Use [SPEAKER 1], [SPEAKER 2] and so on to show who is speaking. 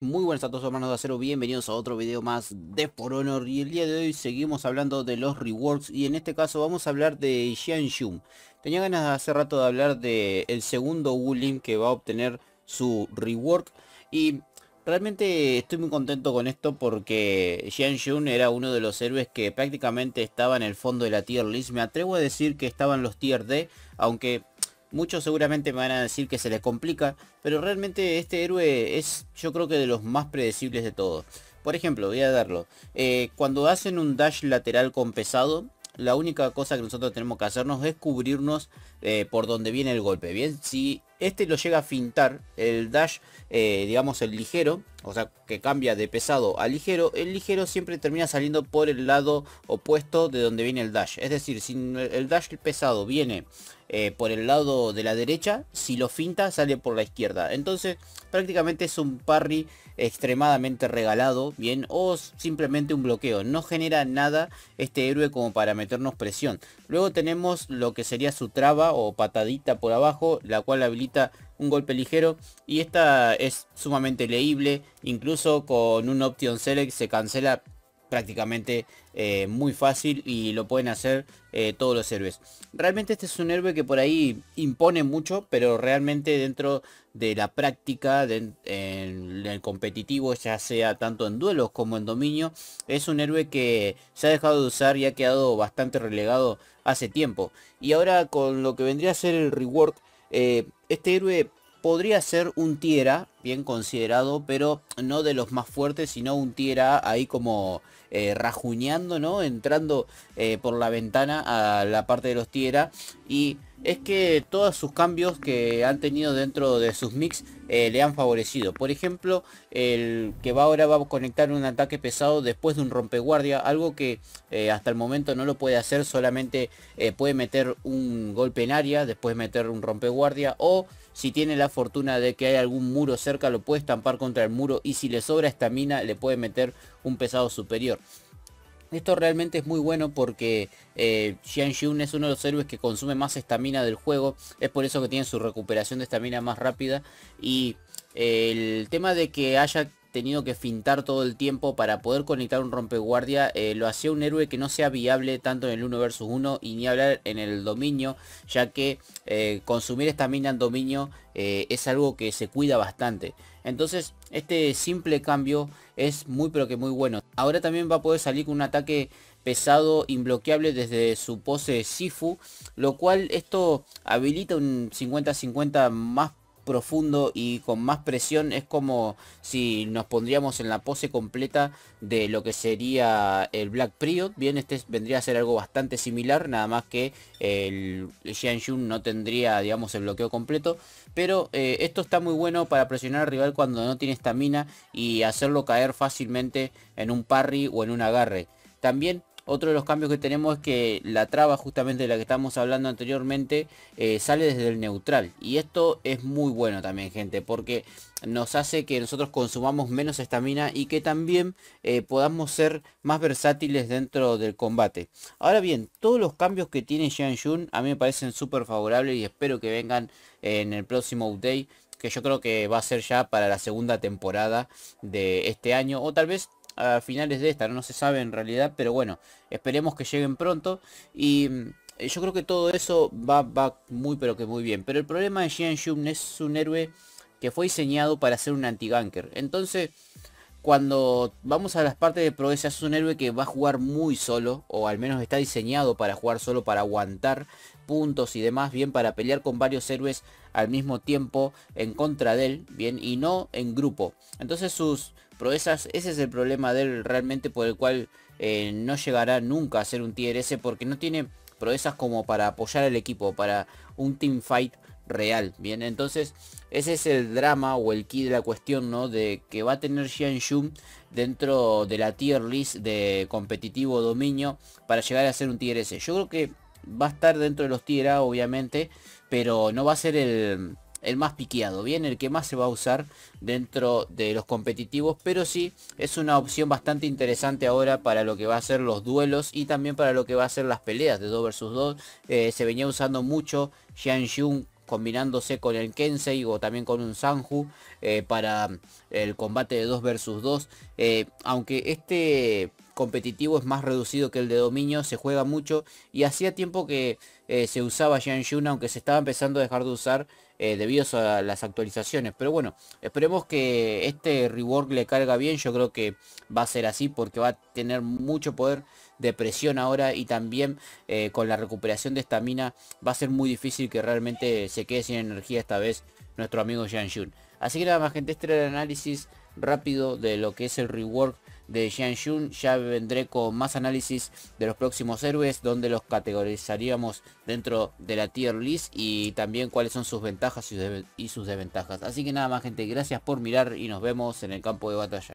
[SPEAKER 1] Muy buenas a todos hermanos de acero, bienvenidos a otro video más de For Honor y el día de hoy seguimos hablando de los rewards y en este caso vamos a hablar de Xian Tenía ganas de hace rato de hablar de el segundo Wulim que va a obtener su reward y realmente estoy muy contento con esto porque Xian era uno de los héroes que prácticamente estaba en el fondo de la tier list. Me atrevo a decir que estaban los tier D, aunque Muchos seguramente me van a decir que se les complica, pero realmente este héroe es yo creo que de los más predecibles de todos. Por ejemplo, voy a darlo. Eh, cuando hacen un dash lateral con pesado, la única cosa que nosotros tenemos que hacernos es cubrirnos eh, por donde viene el golpe. Bien, si este lo llega a fintar, el dash, eh, digamos el ligero, o sea que cambia de pesado a ligero, el ligero siempre termina saliendo por el lado opuesto de donde viene el dash. Es decir, si el dash pesado viene eh, por el lado de la derecha, si lo finta sale por la izquierda. Entonces prácticamente es un parry extremadamente regalado, bien, o simplemente un bloqueo. No genera nada este héroe como para meternos presión. Luego tenemos lo que sería su traba o patadita por abajo, la cual habilita un golpe ligero y esta es sumamente leíble. Incluso con un option select se cancela prácticamente eh, muy fácil y lo pueden hacer eh, todos los héroes. Realmente este es un héroe que por ahí impone mucho, pero realmente dentro de la práctica, de, en, el competitivo, ya sea tanto en duelos como en dominio, es un héroe que se ha dejado de usar y ha quedado bastante relegado hace tiempo. Y ahora con lo que vendría a ser el rework, eh, este héroe podría ser un Tiera, bien considerado, pero no de los más fuertes, sino un Tiera ahí como eh, rajuñando, ¿no? Entrando eh, por la ventana a la parte de los Tiera y es que todos sus cambios que han tenido dentro de sus mix eh, le han favorecido. Por ejemplo, el que va ahora va a conectar un ataque pesado después de un rompeguardia, algo que eh, hasta el momento no lo puede hacer, solamente eh, puede meter un golpe en área, después meter un rompeguardia o si tiene la fortuna de que hay algún muro cerca lo puede estampar contra el muro y si le sobra estamina le puede meter un pesado superior. Esto realmente es muy bueno porque eh, Xian es uno de los héroes que consume más estamina del juego. Es por eso que tiene su recuperación de estamina más rápida. Y eh, el tema de que haya tenido que fintar todo el tiempo para poder conectar un rompeguardia eh, lo hacía un héroe que no sea viable tanto en el 1 vs 1 y ni hablar en el dominio ya que eh, consumir esta mina en dominio eh, es algo que se cuida bastante entonces este simple cambio es muy pero que muy bueno ahora también va a poder salir con un ataque pesado imbloqueable desde su pose Sifu lo cual esto habilita un 50-50 más profundo y con más presión. Es como si nos pondríamos en la pose completa de lo que sería el Black Priot. Bien, este vendría a ser algo bastante similar, nada más que el Xianjun no tendría, digamos, el bloqueo completo. Pero eh, esto está muy bueno para presionar al rival cuando no tiene estamina y hacerlo caer fácilmente en un parry o en un agarre. También otro de los cambios que tenemos es que la traba justamente de la que estamos hablando anteriormente eh, sale desde el neutral. Y esto es muy bueno también gente porque nos hace que nosotros consumamos menos estamina y que también eh, podamos ser más versátiles dentro del combate. Ahora bien, todos los cambios que tiene jean Jun a mí me parecen súper favorables y espero que vengan eh, en el próximo update que yo creo que va a ser ya para la segunda temporada de este año o tal vez a finales de esta, no se sabe en realidad, pero bueno, esperemos que lleguen pronto y mm, eh, yo creo que todo eso va, va muy pero que muy bien. Pero el problema de Jian Shun es un héroe que fue diseñado para ser un anti-ganker. Entonces, cuando vamos a las partes de proezas es un héroe que va a jugar muy solo, o al menos está diseñado para jugar solo, para aguantar puntos y demás, bien para pelear con varios héroes al mismo tiempo en contra de él, bien, y no en grupo. Entonces sus proezas, ese es el problema de él realmente por el cual eh, no llegará nunca a ser un tier S porque no tiene proezas como para apoyar al equipo, para un team fight real. Bien, entonces ese es el drama o el key de la cuestión, ¿no? De que va a tener Xian Shun dentro de la tier list de competitivo dominio para llegar a ser un tier S. Yo creo que va a estar dentro de los tier A, obviamente, pero no va a ser el, el más piqueado, bien, el que más se va a usar dentro de los competitivos, pero sí es una opción bastante interesante ahora para lo que va a ser los duelos y también para lo que va a ser las peleas de 2 vs 2. se venía usando mucho Xiang Shun combinándose con el Kensei o también con un Sanju eh, para el combate de 2 versus 2. Eh, aunque este competitivo es más reducido que el de dominio, se juega mucho y hacía tiempo que eh, se usaba Yan Yun, aunque se estaba empezando a dejar de usar eh, debido a las actualizaciones. Pero bueno, esperemos que este rework le carga bien, yo creo que va a ser así porque va a tener mucho poder de presión ahora y también eh, con la recuperación de esta mina va a ser muy difícil que realmente se quede sin energía esta vez nuestro amigo Yan Así que nada más gente, este era el análisis rápido de lo que es el rework de Ya vendré con más análisis de los próximos héroes, donde los categorizaríamos dentro de la tier list y también cuáles son sus ventajas y sus desventajas. Así que nada más gente, gracias por mirar y nos vemos en el campo de batalla.